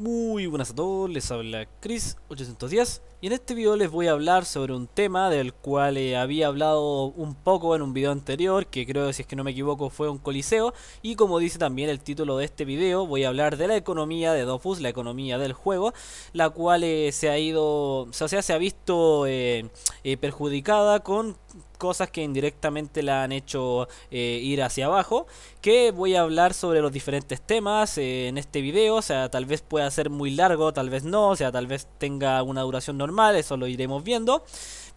Muy buenas a todos, les habla Chris810 y en este video les voy a hablar sobre un tema del cual eh, había hablado un poco en un video anterior que creo si es que no me equivoco fue un coliseo y como dice también el título de este video voy a hablar de la economía de Dofus, la economía del juego la cual eh, se ha ido, o sea se ha visto eh, perjudicada con cosas que indirectamente la han hecho eh, ir hacia abajo, que voy a hablar sobre los diferentes temas eh, en este video, o sea, tal vez pueda ser muy largo, tal vez no, o sea, tal vez tenga una duración normal, eso lo iremos viendo,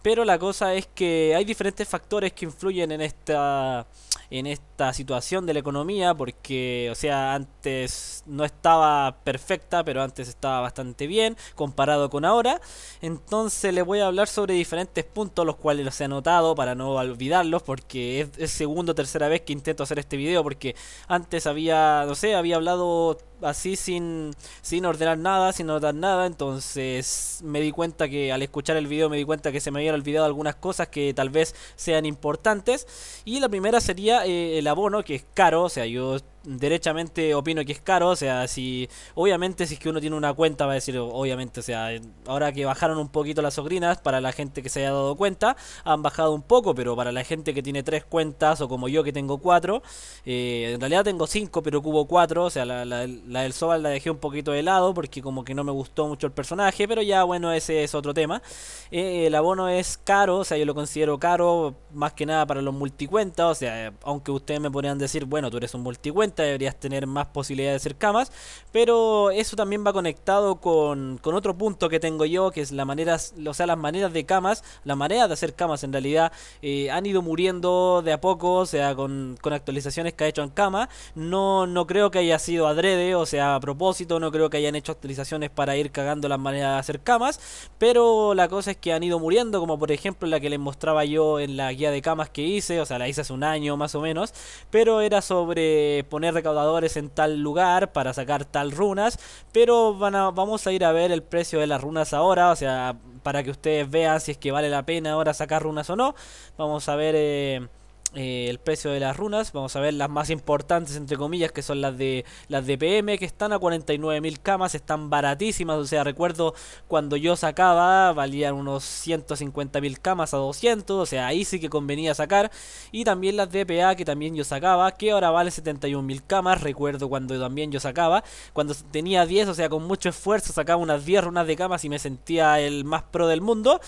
pero la cosa es que hay diferentes factores que influyen en esta en esta situación de la economía, porque, o sea, antes no estaba perfecta, pero antes estaba bastante bien comparado con ahora. Entonces les voy a hablar sobre diferentes puntos, los cuales los he anotado para no olvidarlos, porque es, es segunda o tercera vez que intento hacer este video, porque antes había, no sé, había hablado así sin, sin ordenar nada, sin notar nada. Entonces me di cuenta que al escuchar el video me di cuenta que se me habían olvidado algunas cosas que tal vez sean importantes. Y la primera sería eh, el abono, que es caro. O sea, yo derechamente opino que es caro, o sea, si obviamente si es que uno tiene una cuenta va a decir, obviamente, o sea, ahora que bajaron un poquito las sobrinas, para la gente que se haya dado cuenta, han bajado un poco, pero para la gente que tiene tres cuentas o como yo que tengo cuatro, eh, en realidad tengo cinco, pero cubo cuatro, o sea, la, la, la del Sobal la dejé un poquito de lado porque como que no me gustó mucho el personaje, pero ya bueno, ese es otro tema. Eh, el abono es caro, o sea, yo lo considero caro más que nada para los multicuentas, o sea, aunque ustedes me podrían decir, bueno, tú eres un multicuenta, deberías tener más posibilidades de hacer camas, pero eso también va conectado con, otro punto que tengo yo, que es la manera, o sea, las maneras de camas, La manera de hacer camas en realidad eh, han ido muriendo de a poco, o sea, con, actualizaciones que ha hecho en cama, no, no creo que haya sido adrede, o sea, a propósito, no creo que hayan hecho actualizaciones para ir cagando las maneras de hacer camas, pero la cosa es que han ido muriendo, como por ejemplo la que les mostraba yo en la guía de camas que hice, o sea, la hice hace un año más o menos, pero era sobre poner recaudadores en tal lugar para sacar tal runas, pero vamos a ir a ver el precio de las runas ahora, o sea, para que ustedes vean si es que vale la pena ahora sacar runas o no. Vamos a ver... Eh, eh, el precio de las runas. Vamos a ver las más importantes, entre comillas, que son las de las de que están a 49.000 camas, están baratísimas. O sea, recuerdo cuando yo sacaba, valían unos 150.000 camas a 200. O sea, ahí sí que convenía sacar. Y también las de PA, que también yo sacaba, que ahora vale 71.000 camas. Recuerdo cuando también yo sacaba, cuando tenía 10, o sea, con mucho esfuerzo sacaba unas 10 runas de camas y me sentía el más pro del mundo.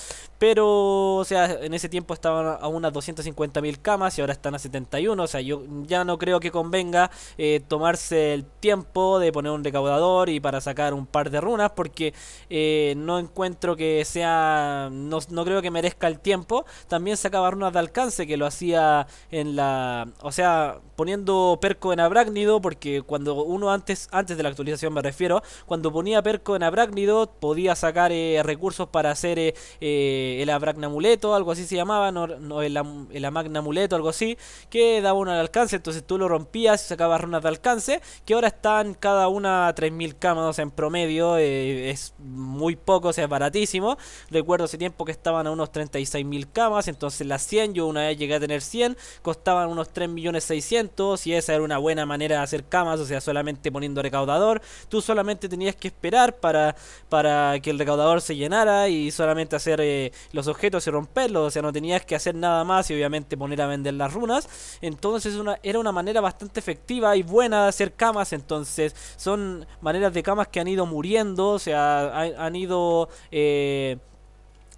Pero, o sea, en ese tiempo estaban a unas 250.000 camas y ahora están a 71. O sea, yo ya no creo que convenga eh, tomarse el tiempo de poner un recaudador y para sacar un par de runas porque eh, no encuentro que sea. No, no, creo que merezca el tiempo. También sacaba runas de alcance que lo hacía en la. O sea, poniendo Perco en abracnido porque cuando uno antes, antes de la actualización me refiero, cuando ponía Perco en abracnido podía sacar eh, recursos para hacer eh, eh, el Abracnamuleto, algo así se llamaba, no, el, el Amagnamuleto, algo así, que daba uno al alcance, entonces tú lo rompías y sacabas runas de alcance, que ahora están cada una a 3.000 camas en promedio, es muy poco, o sea, es baratísimo. Recuerdo ese tiempo que estaban a unos 36.000 camas, entonces las 100, yo una vez llegué a tener 100, costaban unos 3.600.000 y esa era una buena manera de hacer camas, o sea, solamente poniendo recaudador. Tú solamente tenías que esperar para, para que el recaudador se llenara y solamente hacer eh, los objetos y romperlos, o sea, no tenías que hacer nada más y obviamente poner a vender las runas. Entonces era una manera bastante efectiva y buena de hacer camas, entonces son maneras de camas que han ido muriendo, o sea, han, ido... Eh,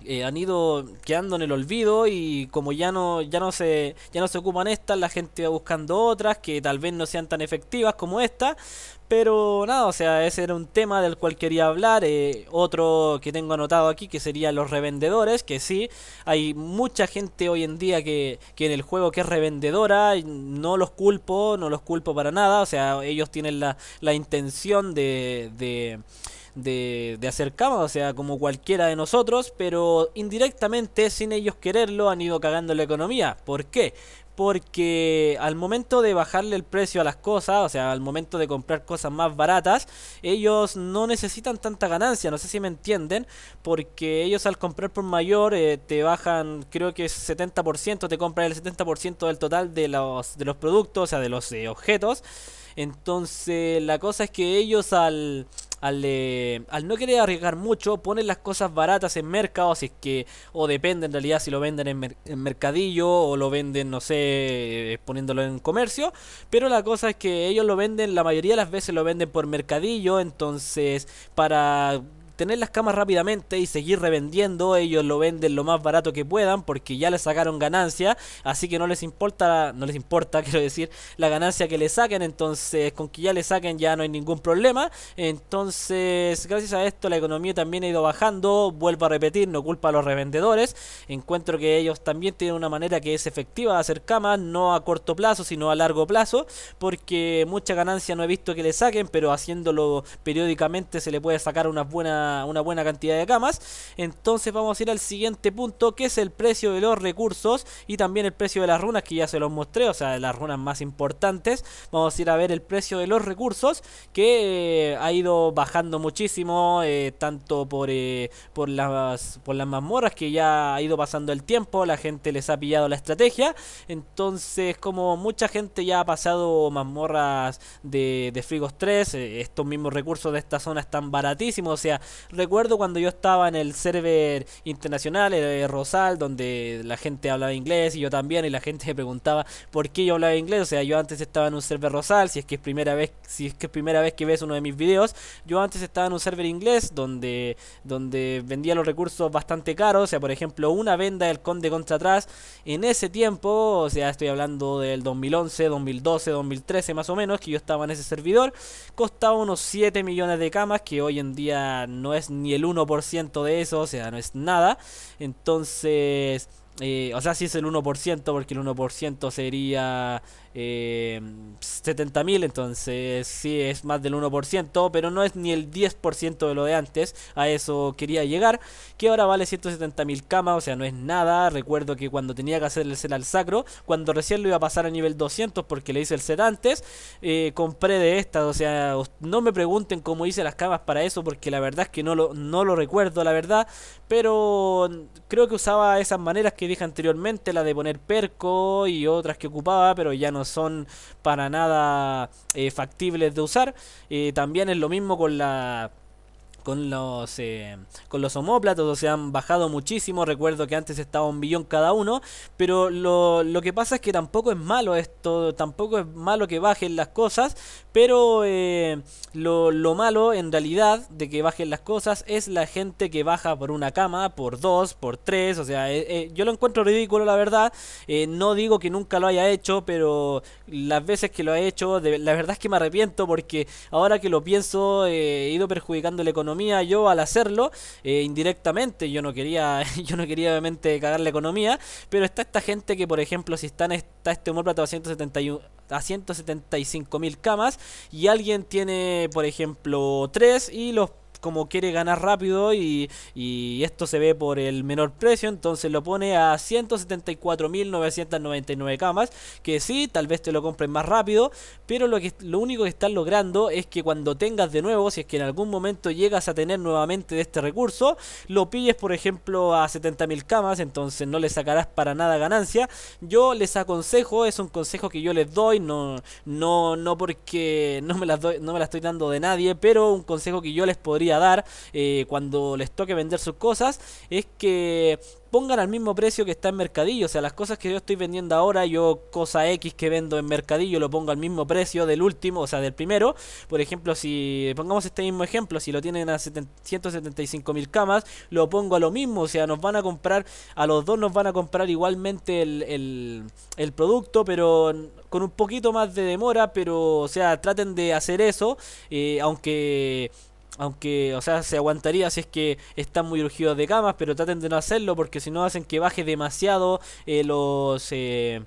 eh, han ido quedando en el olvido y como ya no, ya no se, ya no se ocupan estas, la gente va buscando otras que tal vez no sean tan efectivas como esta. Pero nada, o sea, ese era un tema del cual quería hablar. Eh, otro que tengo anotado aquí que sería los revendedores, que sí, hay mucha gente hoy en día que, que en el juego que es revendedora, no los culpo, no los culpo para nada, o sea, ellos tienen la, la intención de de, de hacer o sea, como cualquiera de nosotros, pero indirectamente, sin ellos quererlo, han ido cagando la economía. ¿Por qué? porque al momento de bajarle el precio a las cosas, o sea, al momento de comprar cosas más baratas, ellos no necesitan tanta ganancia, no sé si me entienden, porque ellos al comprar por mayor eh, te bajan, creo que 70%, te compran el 70% del total de los, de los productos, o sea, de los eh, objetos. Entonces, la cosa es que ellos al al, no querer arriesgar mucho, ponen las cosas baratas en mercado, si es que, o depende en realidad si lo venden en, en, mercadillo o lo venden, no sé, eh, poniéndolo en comercio, pero la cosa es que ellos lo venden, la mayoría de las veces lo venden por mercadillo, entonces para tener las camas rápidamente y seguir revendiendo. Ellos lo venden lo más barato que puedan porque ya le sacaron ganancia, así que no les importa, no les importa, quiero decir, la ganancia que le saquen. Entonces, con que ya le saquen ya no hay ningún problema. Entonces, gracias a esto la economía también ha ido bajando. Vuelvo a repetir, no culpa a los revendedores. Encuentro que ellos también tienen una manera que es efectiva de hacer camas, no a corto plazo, sino a largo plazo, porque mucha ganancia no he visto que le saquen, pero haciéndolo periódicamente se le puede sacar unas buenas una, buena cantidad de camas. Entonces vamos a ir al siguiente punto que es el precio de los recursos y también el precio de las runas que ya se los mostré, o sea, las runas más importantes. Vamos a ir a ver el precio de los recursos que eh, ha ido bajando muchísimo, eh, tanto por, eh, por, las, por las mazmorras que ya ha ido pasando el tiempo, la gente les ha pillado la estrategia. Entonces, como mucha gente ya ha pasado mazmorras de, de Frigos 3, estos mismos recursos de esta zona están baratísimos, o sea, Recuerdo cuando yo estaba en el server internacional, de Rosal, donde la gente hablaba inglés y yo también, y la gente me preguntaba por qué yo hablaba inglés. O sea, yo antes estaba en un server Rosal, si es que es primera vez, si es que es primera vez que ves uno de mis videos, yo antes estaba en un server inglés donde, donde vendía los recursos bastante caros. O sea, por ejemplo, una venda del Conde contra atrás. En ese tiempo, o sea, estoy hablando del 2011, 2012, 2013 más o menos, que yo estaba en ese servidor, costaba unos 7 millones de camas, que hoy en día no no es ni el 1% de eso, o sea, no es nada. Entonces eh, o sea, si es el 1%, porque el 1% sería 70.000, eh, entonces sí es más del 1%, pero no es ni el 10% de lo de antes, a eso quería llegar, que ahora vale 170.000 camas, o sea, no es nada, recuerdo que cuando tenía que hacer el set al sacro, cuando recién lo iba a pasar a nivel 200 porque le hice el set antes, eh, compré de estas, o sea, no me pregunten cómo hice las camas para eso, porque la verdad es que no lo, no lo recuerdo, la verdad, pero mm, creo que usaba esas maneras que dije anteriormente, la de poner perco y otras que ocupaba, pero ya no son para nada eh, factibles de usar. Eh, también es lo mismo con la con los, eh, con los homóplatos, o sea, han bajado muchísimo. Recuerdo que antes estaba un billón cada uno, pero lo, que pasa es que tampoco es malo esto, tampoco es malo que bajen las cosas, pero eh, lo, malo en realidad de que bajen las cosas es la gente que baja por una cama, por dos, por tres, o sea, eh, yo lo encuentro ridículo, la verdad. no digo que nunca lo haya hecho, pero las veces que lo he hecho, la verdad es que me arrepiento porque ahora que lo pienso, he ido perjudicando la economía yo al hacerlo, eh, indirectamente, yo no quería, yo no quería obviamente cagar la economía, pero está esta gente que por ejemplo si están, está este humor setenta a 175 mil camas y alguien tiene por ejemplo tres y los como quiere ganar rápido y, esto se ve por el menor precio, entonces lo pone a 174.999 camas, que sí, tal vez te lo compren más rápido, pero lo, que, lo único que están logrando es que cuando tengas de nuevo, si es que en algún momento llegas a tener nuevamente de este recurso, lo pilles por ejemplo a 70.000 camas, entonces no le sacarás para nada ganancia. Yo les aconsejo, es un consejo que yo les doy, no, no, no porque no me las doy, no me las estoy dando de nadie, pero un consejo que yo les podría dar eh, cuando les toque vender sus cosas es que pongan al mismo precio que está en Mercadillo. O sea, las cosas que yo estoy vendiendo ahora, yo cosa X que vendo en Mercadillo lo pongo al mismo precio del último, o sea, del primero. Por ejemplo, si pongamos este mismo ejemplo, si lo tienen a 175 mil camas, lo pongo a lo mismo. O sea, nos van a comprar, a los dos nos van a comprar igualmente el, producto, pero con un poquito más de demora. Pero, o sea, traten de hacer eso, eh, aunque aunque, o sea, se aguantaría si es que están muy urgidos de camas, pero traten de no hacerlo porque si no hacen que baje demasiado eh, los... Eh,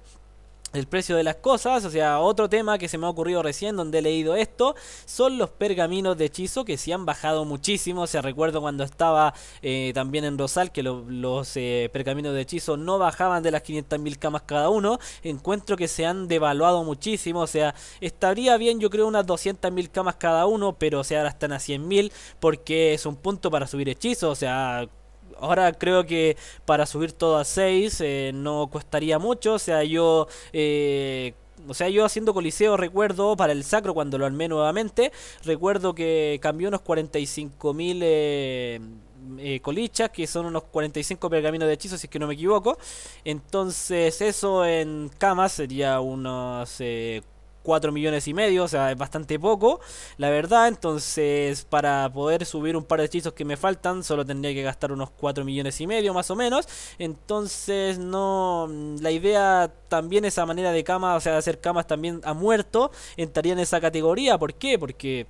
el precio de las cosas, o sea, otro tema que se me ha ocurrido recién donde he leído esto, son los pergaminos de hechizo que se han bajado muchísimo. O sea, recuerdo cuando estaba eh, también en Rosal que los eh, pergaminos de hechizo no bajaban de las 500.000 camas cada uno. Encuentro que se han devaluado muchísimo, o sea, estaría bien yo creo unas 200.000 camas cada uno, pero o sea, ahora están a 100.000 porque es un punto para subir hechizo, o sea, ahora creo que para subir todo a 6 eh, no costaría mucho. O sea, yo... Eh, o sea, yo haciendo Coliseo recuerdo para el Sacro cuando lo armé nuevamente, recuerdo que cambió unos 45.000 eh, colichas, que son unos 45 pergaminos de hechizo, si es que no me equivoco. Entonces eso en camas sería unos... 4 millones y medio, o sea, es bastante poco, la verdad. Entonces, para poder subir un par de hechizos que me faltan, solo tendría que gastar unos 4 millones y medio más o menos. Entonces, no. La idea también, esa manera de cama, o sea, de hacer camas también a muerto, entraría en esa categoría. ¿Por qué? Porque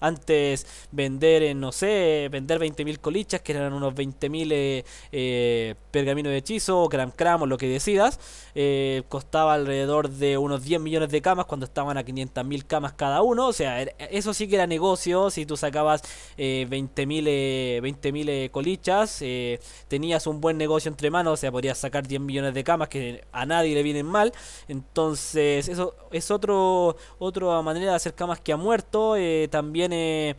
antes vender, en no sé, vender 20.000 colichas, que eran unos 20.000 eh, eh, pergaminos de hechizo, o cram cram o lo que decidas, eh, costaba alrededor de unos 10 millones de camas cuando estaban a 500.000 camas cada uno. O sea, er, eso sí que era negocio. Si tú sacabas 20.000 20 colichas, tenías un buen negocio entre manos, o sea, podías sacar 10 millones de camas que a nadie le vienen mal. Entonces, eso es otro otra manera de hacer camas que ha muerto. también viene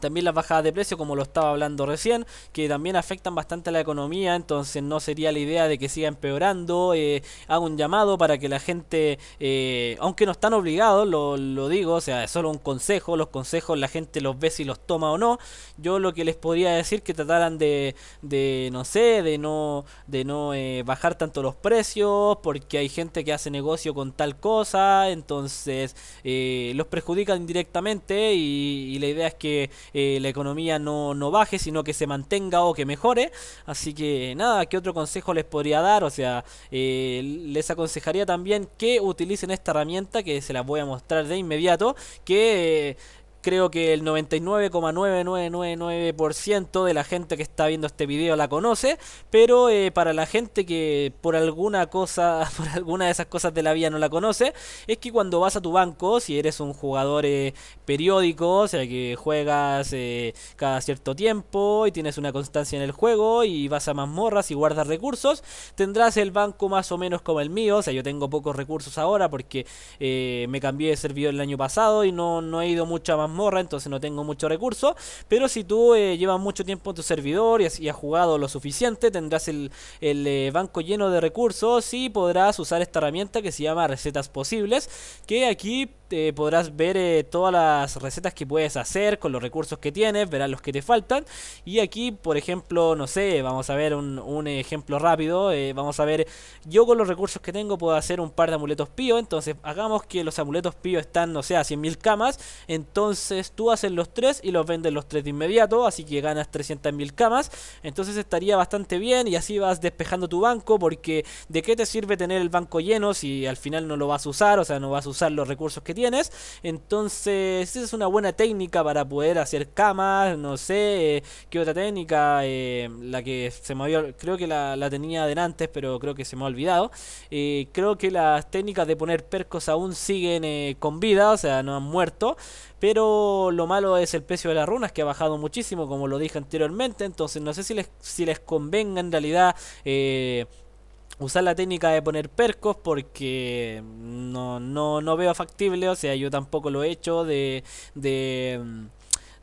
también las bajadas de precio, como lo estaba hablando recién, que también afectan bastante a la economía, entonces no sería la idea de que siga empeorando. Eh, hago un llamado para que la gente, eh, aunque no están obligados, lo, lo, digo, o sea, es solo un consejo, los consejos la gente los ve si los toma o no. Yo lo que les podría decir que trataran de, de no sé, de no, de no eh, bajar tanto los precios, porque hay gente que hace negocio con tal cosa, entonces los perjudican directamente y la idea es que eh, la economía no, no baje, sino que se mantenga o que mejore. Así que nada, ¿qué otro consejo les podría dar? O sea, eh, les aconsejaría también que utilicen esta herramienta que se las voy a mostrar de inmediato, que eh, creo que el 99,9999% de la gente que está viendo este video la conoce, pero eh, para la gente que por alguna cosa, por alguna de esas cosas de la vida no la conoce, es que cuando vas a tu banco, si eres un jugador eh, periódico, o sea que juegas eh, cada cierto tiempo y tienes una constancia en el juego y vas a mazmorras y guardas recursos, tendrás el banco más o menos como el mío, o sea yo tengo pocos recursos ahora porque me cambié de servidor el año pasado y no, no he ido mucho a Morra, entonces no tengo mucho recurso. Pero si tú eh, llevas mucho tiempo en tu servidor y has, jugado lo suficiente, tendrás el, el eh, banco lleno de recursos y podrás usar esta herramienta que se llama Recetas Posibles, que aquí podrás ver eh, todas las recetas que puedes hacer con los recursos que tienes, verás los que te faltan. Y aquí, por ejemplo, no sé, vamos a ver un, ejemplo rápido. Eh, vamos a ver, yo con los recursos que tengo puedo hacer un par de amuletos pío. Entonces, hagamos que los amuletos pío están, no sé, a 100.000 camas. Entonces, tú haces los tres y los vendes los tres de inmediato. Así que ganas 300.000 camas. Entonces, estaría bastante bien y así vas despejando tu banco. Porque, ¿de qué te sirve tener el banco lleno si al final no lo vas a usar? O sea, no vas a usar los recursos que tienes. Entonces, esa es una buena técnica para poder hacer camas, no sé, eh, qué otra técnica, eh, la que se me había, creo que la, tenía adelante pero creo que se me ha olvidado. Eh, creo que las técnicas de poner percos aún siguen con vida, o sea, no han muerto. Pero lo malo es el precio de las runas que ha bajado muchísimo, como lo dije anteriormente. Entonces no sé si les, si les convenga en realidad usar la técnica de poner percos porque no, no, no veo factible, o sea, yo tampoco lo he hecho de, de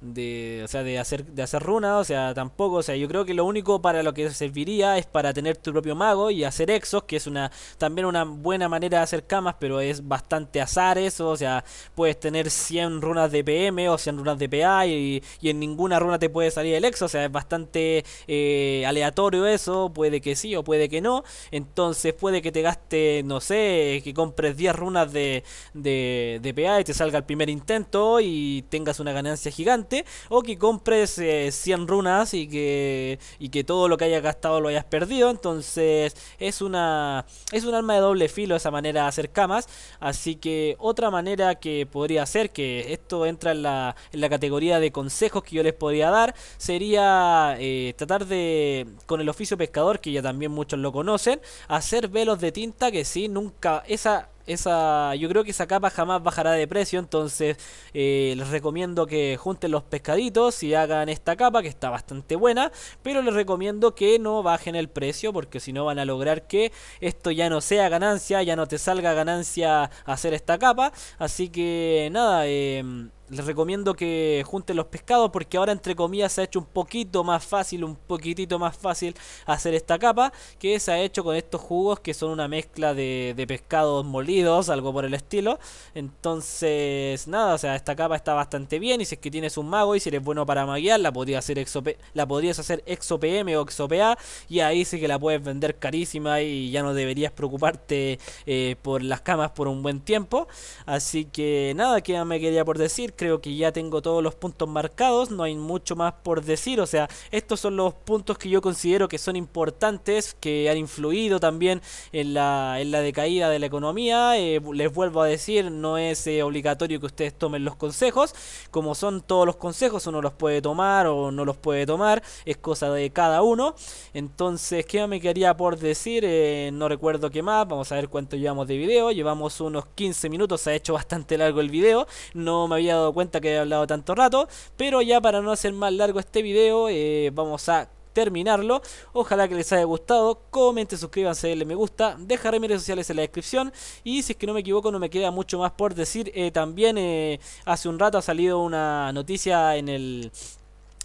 de, o sea, de hacer, de hacer runas, o sea, tampoco, o sea, yo creo que lo único para lo que serviría es para tener tu propio mago y hacer exos, que es una también una buena manera de hacer camas, pero es bastante azar eso, o sea, puedes tener 100 runas de PM o 100 runas de PA y, en ninguna runa te puede salir el exo, o sea, es bastante eh, aleatorio eso, puede que sí o puede que no, entonces puede que te gaste, no sé, que compres 10 runas de, de, de PA y te salga el primer intento y tengas una ganancia gigante o que compres 100 eh, runas y que, y que todo lo que hayas gastado lo hayas perdido. Entonces es una es un arma de doble filo esa manera de hacer camas. Así que otra manera que podría hacer que esto entra en la, en la categoría de consejos que yo les podría dar, sería eh, tratar de, con el oficio pescador, que ya también muchos lo conocen, hacer velos de tinta que sí, nunca, esa esa, yo creo que esa capa jamás bajará de precio, entonces eh, les recomiendo que junten los pescaditos y hagan esta capa que está bastante buena, pero les recomiendo que no bajen el precio porque si no van a lograr que esto ya no sea ganancia, ya no te salga ganancia hacer esta capa, así que nada, em, les recomiendo que junten los pescados porque ahora entre comillas se ha hecho un poquito más fácil, un poquitito más fácil hacer esta capa que se ha hecho con estos jugos que son una mezcla de, de pescados molidos, algo por el estilo. Entonces, nada, o sea, esta capa está bastante bien y si es que tienes un mago y si eres bueno para maguear, la podrías hacer exope la podrías hacer exopm o exopa y ahí sí que la puedes vender carísima y ya no deberías preocuparte eh, por las camas por un buen tiempo. Así que nada, que me quería por decir creo que ya tengo todos los puntos marcados, no hay mucho más por decir, o sea, estos son los puntos que yo considero que son importantes, que han influido también en la, en la decaída de la economía, eh, les vuelvo a decir, no es eh, obligatorio que ustedes tomen los consejos, como son todos los consejos, uno los puede tomar o no los puede tomar, es cosa de cada uno, entonces, ¿qué me quedaría por decir? Eh, no recuerdo qué más, vamos a ver cuánto llevamos de video, llevamos unos 15 minutos, se ha hecho bastante largo el video, no me había dado cuenta que he hablado tanto rato, pero ya para no hacer más largo este video, eh, vamos a terminarlo. Ojalá que les haya gustado. Comenten, suscríbanse, denle me gusta. Dejaré mis redes sociales en la descripción. Y si es que no me equivoco, no me queda mucho más por decir. Eh, también eh, hace un rato ha salido una noticia en el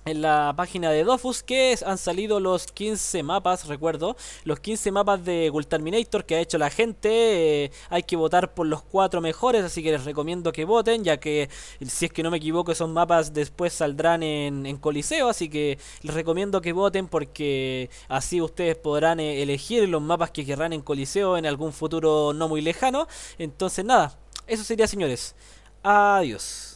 en la página de Dofus que han salido los 15 mapas, recuerdo, los 15 mapas de Terminator que ha hecho la gente. Eh, hay que votar por los cuatro mejores, así que les recomiendo que voten, ya que si es que no me equivoco, esos mapas después saldrán en, Coliseo, así que les recomiendo que voten porque así ustedes podrán eh, elegir los mapas que querrán en Coliseo en algún futuro no muy lejano. Entonces nada, eso sería señores. Adiós.